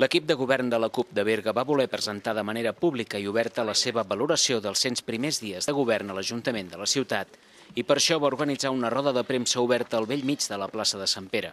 L'equip de govern de la CUP de Berga va voler presentar de manera pública i oberta la seva valoració dels 100 primers dies de govern a l'Ajuntament de la ciutat i per això va organitzar una roda de premsa oberta al vell mig de la plaça de Sant Pere.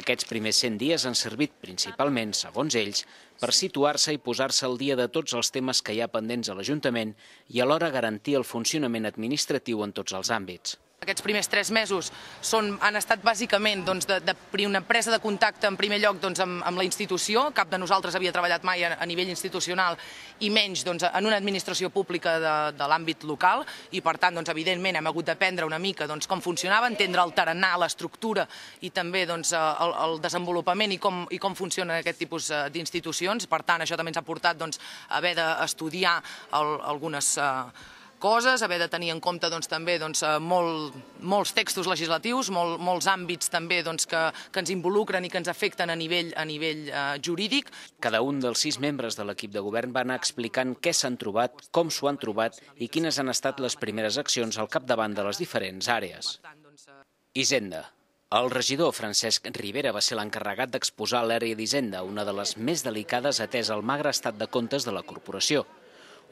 Aquests primers 100 dies han servit principalment, segons ells, per situar-se i posar-se al dia de tots els temes que hi ha pendents a l'Ajuntament i alhora garantir el funcionament administratiu en tots els àmbits. Aquests primers tres mesos són, han estat bàsicament doncs, de, de una presa de contacte en primer lloc doncs, amb, amb la institució, cap de nosaltres havia treballat mai a, a nivell institucional i menys doncs, en una administració pública de, de l'àmbit local i per tant, doncs, evidentment, hem hagut d'aprendre una mica doncs, com funcionava, entendre el tarannà, l'estructura i també doncs, eh, el, el desenvolupament i com, i com funcionen aquest tipus eh, d'institucions. Per tant, això també ens ha portat doncs, a haver d'estudiar algunes... Eh, coses, haver de tenir en compte doncs, també doncs, eh, molt, molts textos legislatius, molt, molts àmbits també doncs, que, que ens involucren i que ens afecten a nivell, a nivell eh, jurídic. Cada un dels sis membres de l'equip de govern va anar explicant què s'han trobat, com s'ho han trobat i quines han estat les primeres accions al capdavant de les diferents àrees. Hisenda. El regidor Francesc Rivera va ser l'encarregat d'exposar l'àrea d'Hisenda, una de les més delicades atès al magre estat de comptes de la corporació.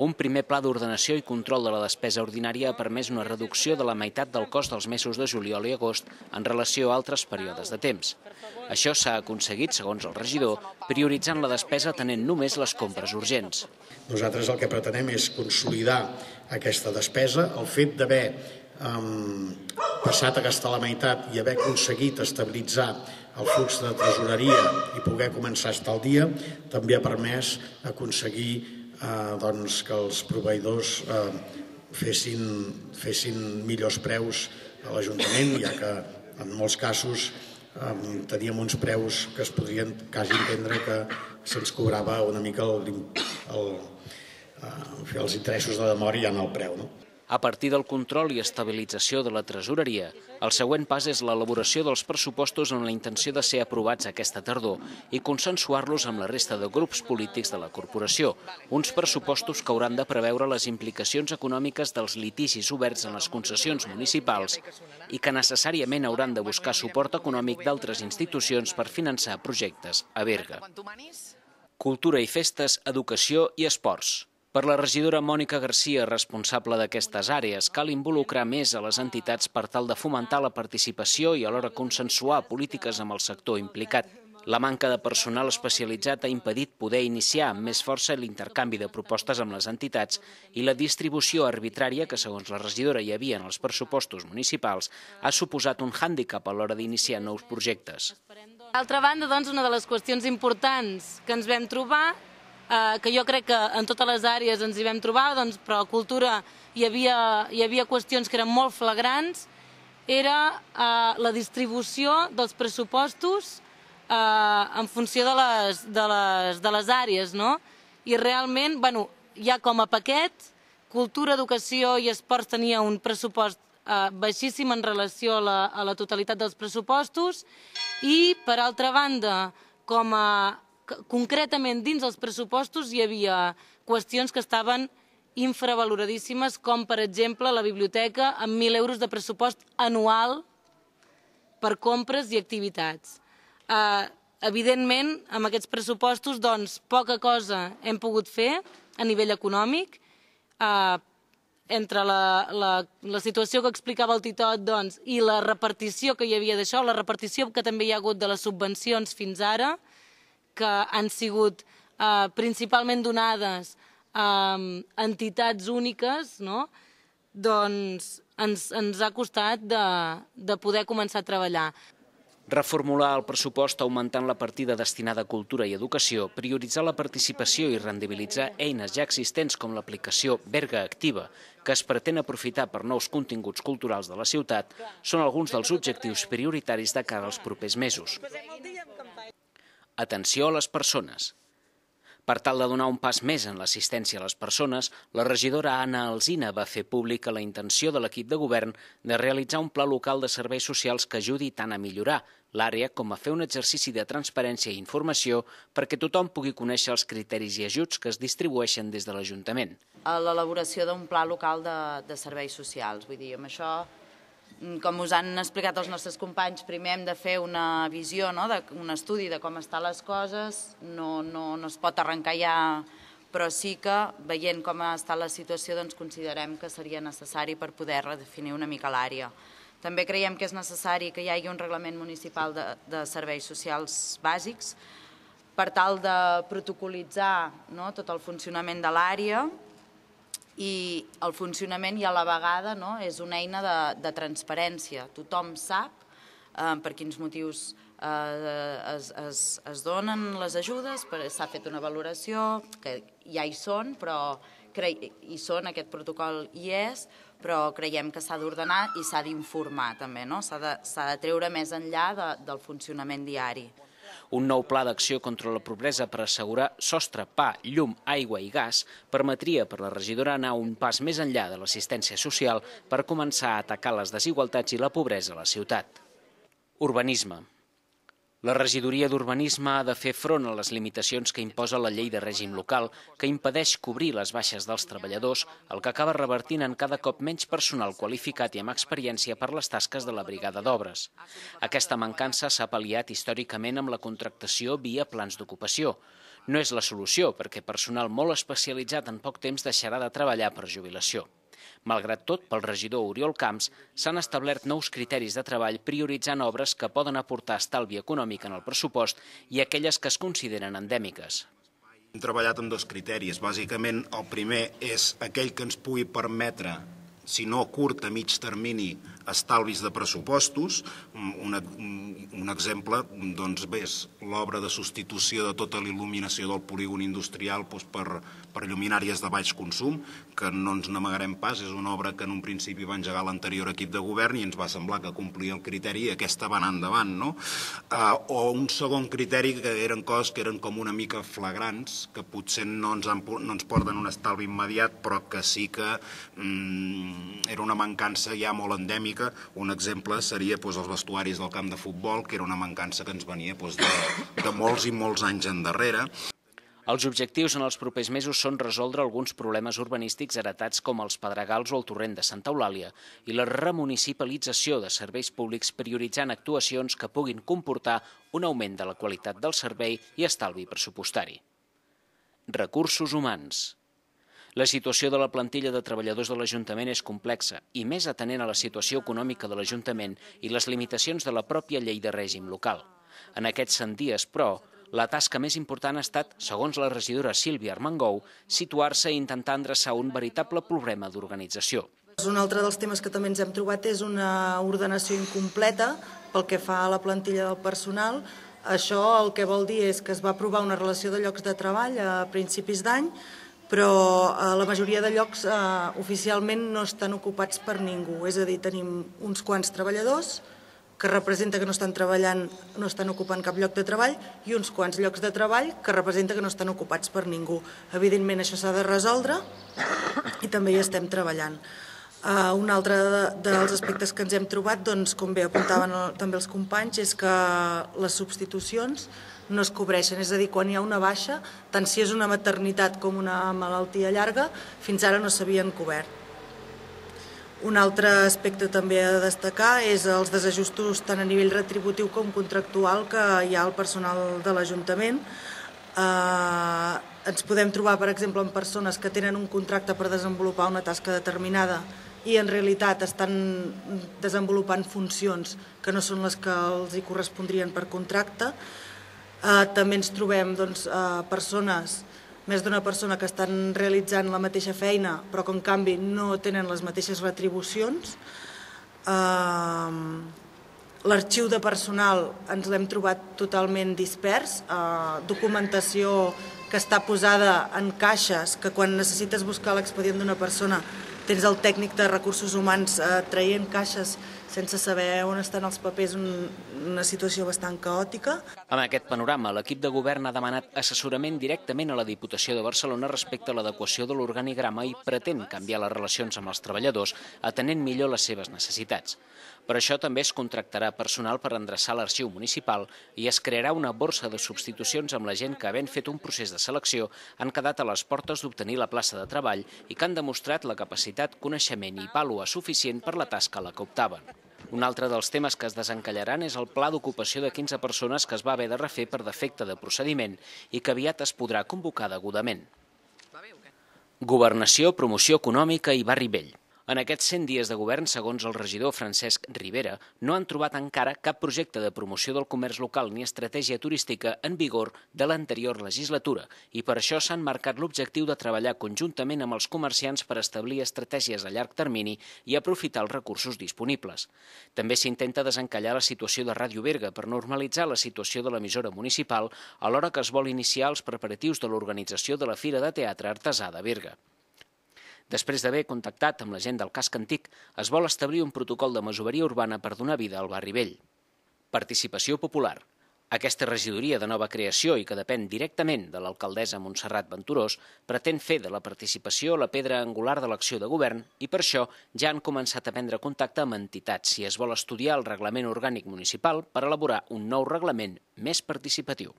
Un primer pla d'ordenació i control de la despesa ordinària ha permès una reducció de la meitat del cost dels mesos de juliol i agost en relació a altres períodes de temps. Això s'ha aconseguit, segons el regidor, prioritzant la despesa tenent només les compres urgents. Nosaltres el que pretenem és consolidar aquesta despesa. El fet d'haver um, passat a gastar la meitat i haver aconseguit estabilitzar el flux de tresoreria i poder començar a estar al dia també ha permès aconseguir eh, doncs, que els proveïdors eh, fessin, fessin millors preus a l'Ajuntament, ja que en molts casos eh, teníem uns preus que es podrien quasi entendre que se'ns cobrava una mica el, el, eh, els interessos de demora ja en el preu. No? A partir del control i estabilització de la tresoreria, el següent pas és l'elaboració dels pressupostos amb la intenció de ser aprovats aquesta tardor i consensuar-los amb la resta de grups polítics de la corporació, uns pressupostos que hauran de preveure les implicacions econòmiques dels litigis oberts en les concessions municipals i que necessàriament hauran de buscar suport econòmic d'altres institucions per finançar projectes a Berga. Cultura i festes, educació i esports. Per la regidora Mònica Garcia, responsable d'aquestes àrees, cal involucrar més a les entitats per tal de fomentar la participació i alhora consensuar polítiques amb el sector implicat. La manca de personal especialitzat ha impedit poder iniciar amb més força l'intercanvi de propostes amb les entitats i la distribució arbitrària que, segons la regidora, hi havia en els pressupostos municipals ha suposat un hàndicap a l'hora d'iniciar nous projectes. D'altra banda, doncs, una de les qüestions importants que ens vam trobar Eh, que jo crec que en totes les àrees ens hi vam trobar, doncs, però a cultura hi havia, hi havia qüestions que eren molt flagrants, era eh, la distribució dels pressupostos eh, en funció de les, de les, de les àrees, no? I realment, bueno, ja com a paquet, cultura, educació i esports tenia un pressupost eh, baixíssim en relació a la, a la totalitat dels pressupostos i, per altra banda, com a concretament dins els pressupostos hi havia qüestions que estaven infravaloradíssimes, com per exemple la biblioteca amb 1.000 euros de pressupost anual per compres i activitats. Eh, evidentment, amb aquests pressupostos, doncs, poca cosa hem pogut fer a nivell econòmic. Eh, entre la, la, la situació que explicava el Titot doncs, i la repartició que hi havia d'això, la repartició que també hi ha hagut de les subvencions fins ara, que han sigut eh, principalment donades a eh, entitats úniques, no? doncs ens, ens ha costat de, de poder començar a treballar. Reformular el pressupost augmentant la partida destinada a cultura i educació, prioritzar la participació i rendibilitzar eines ja existents com l'aplicació Verga Activa, que es pretén aprofitar per nous continguts culturals de la ciutat, són alguns dels objectius prioritaris de cara als propers mesos. Atenció a les persones. Per tal de donar un pas més en l'assistència a les persones, la regidora Anna Alzina va fer pública la intenció de l'equip de govern de realitzar un pla local de serveis socials que ajudi tant a millorar l'àrea com a fer un exercici de transparència i informació perquè tothom pugui conèixer els criteris i ajuts que es distribueixen des de l'Ajuntament. A l'elaboració d'un pla local de, de serveis socials, vull dir, amb això Mm, com us han explicat els nostres companys, primer hem de fer una visió, no? de, un estudi de com estan les coses, no, no, no es pot arrencar ja, però sí que veient com està la situació doncs considerem que seria necessari per poder redefinir una mica l'àrea. També creiem que és necessari que hi hagi un reglament municipal de, de serveis socials bàsics per tal de protocolitzar no, tot el funcionament de l'àrea, i el funcionament i a la vegada no, és una eina de, de transparència. Tothom sap eh, per quins motius eh, es, es, es donen les ajudes, s'ha fet una valoració, que ja hi són, però cre... hi són, aquest protocol hi és, però creiem que s'ha d'ordenar i s'ha d'informar també, no? s'ha de, de treure més enllà de, del funcionament diari. Un nou pla d'acció contra la pobresa per assegurar sostre, pa, llum, aigua i gas permetria per la regidora anar un pas més enllà de l'assistència social per començar a atacar les desigualtats i la pobresa a la ciutat. Urbanisme. La regidoria d'Urbanisme ha de fer front a les limitacions que imposa la llei de règim local, que impedeix cobrir les baixes dels treballadors, el que acaba revertint en cada cop menys personal qualificat i amb experiència per les tasques de la brigada d'obres. Aquesta mancança s'ha pal·liat històricament amb la contractació via plans d'ocupació. No és la solució, perquè personal molt especialitzat en poc temps deixarà de treballar per jubilació. Malgrat tot, pel regidor Oriol Camps, s'han establert nous criteris de treball prioritzant obres que poden aportar estalvi econòmic en el pressupost i aquelles que es consideren endèmiques. Hem treballat amb dos criteris. Bàsicament, el primer és aquell que ens pugui permetre si no a curt a mig termini, estalvis de pressupostos. Mm, una, mm, un exemple doncs, bé, és l'obra de substitució de tota l'il·luminació del polígon industrial doncs, per, per lluminàries de baix consum, que no ens n'amagarem pas, és una obra que en un principi va engegar l'anterior equip de govern i ens va semblar que complia el criteri i aquesta va anar endavant. No? Uh, o un segon criteri que eren coses que eren com una mica flagrants, que potser no ens, han, no ens porten un estalvi immediat, però que sí que mm, era una mancança ja molt endèmica. Un exemple seria doncs, els vestuaris del camp de futbol, que era una mancança que ens venia doncs, de, de molts i molts anys endarrere. Els objectius en els propers mesos són resoldre alguns problemes urbanístics heretats com els pedregals o el torrent de Santa Eulàlia i la remunicipalització de serveis públics prioritzant actuacions que puguin comportar un augment de la qualitat del servei i estalvi pressupostari. Recursos humans. La situació de la plantilla de treballadors de l'Ajuntament és complexa i més atenent a la situació econòmica de l'Ajuntament i les limitacions de la pròpia llei de règim local. En aquests 100 dies, però, la tasca més important ha estat, segons la regidora Sílvia Armengou, situar-se i intentar endreçar un veritable problema d'organització. Un altre dels temes que també ens hem trobat és una ordenació incompleta pel que fa a la plantilla del personal, això el que vol dir és que es va aprovar una relació de llocs de treball a principis d'any, però eh, la majoria de llocs eh, oficialment no estan ocupats per ningú, és a dir, tenim uns quants treballadors que representa que no estan treballant, no estan ocupant cap lloc de treball i uns quants llocs de treball que representa que no estan ocupats per ningú. Evidentment això s'ha de resoldre i també hi estem treballant. Uh, un altre de, dels aspectes que ens hem trobat, doncs, com bé apuntaven el, també els companys, és que les substitucions no es cobreixen, és a dir, quan hi ha una baixa, tant si és una maternitat com una malaltia llarga, fins ara no s'havien cobert. Un altre aspecte també a destacar és els desajustos tant a nivell retributiu com contractual que hi ha al personal de l'Ajuntament. Eh, ens podem trobar, per exemple, en persones que tenen un contracte per desenvolupar una tasca determinada i en realitat estan desenvolupant funcions que no són les que els hi correspondrien per contracte. Eh, també ens trobem doncs, eh, persones, més d'una persona que estan realitzant la mateixa feina però que en canvi no tenen les mateixes retribucions. Ehm, l'arxiu de personal ens l'hem trobat totalment dispers, eh, documentació que està posada en caixes, que quan necessites buscar l'expedient d'una persona tens el tècnic de recursos humans eh, traient caixes sense saber on estan els papers, una situació bastant caòtica. Amb aquest panorama, l'equip de govern ha demanat assessorament directament a la Diputació de Barcelona respecte a l'adequació de l'organigrama i pretén canviar les relacions amb els treballadors, atenent millor les seves necessitats. Per això també es contractarà personal per endreçar l'arxiu municipal i es crearà una borsa de substitucions amb la gent que, havent fet un procés de selecció, han quedat a les portes d'obtenir la plaça de treball i que han demostrat la capacitat, coneixement i pàlua suficient per la tasca a la que optaven. Un altre dels temes que es desencallaran és el pla d'ocupació de 15 persones que es va haver de refer per defecte de procediment i que aviat es podrà convocar degudament. Governació, promoció econòmica i barri vell. En aquests 100 dies de govern, segons el regidor Francesc Rivera, no han trobat encara cap projecte de promoció del comerç local ni estratègia turística en vigor de l'anterior legislatura i per això s'han marcat l'objectiu de treballar conjuntament amb els comerciants per establir estratègies a llarg termini i aprofitar els recursos disponibles. També s'intenta desencallar la situació de Ràdio Berga per normalitzar la situació de l'emissora municipal alhora que es vol iniciar els preparatius de l'organització de la Fira de Teatre Artesà de Berga. Després d'haver contactat amb la gent del casc antic, es vol establir un protocol de masoveria urbana per donar vida al barri vell. Participació popular. Aquesta regidoria de nova creació i que depèn directament de l'alcaldessa Montserrat Venturós pretén fer de la participació la pedra angular de l'acció de govern i per això ja han començat a prendre contacte amb entitats si es vol estudiar el reglament orgànic municipal per elaborar un nou reglament més participatiu.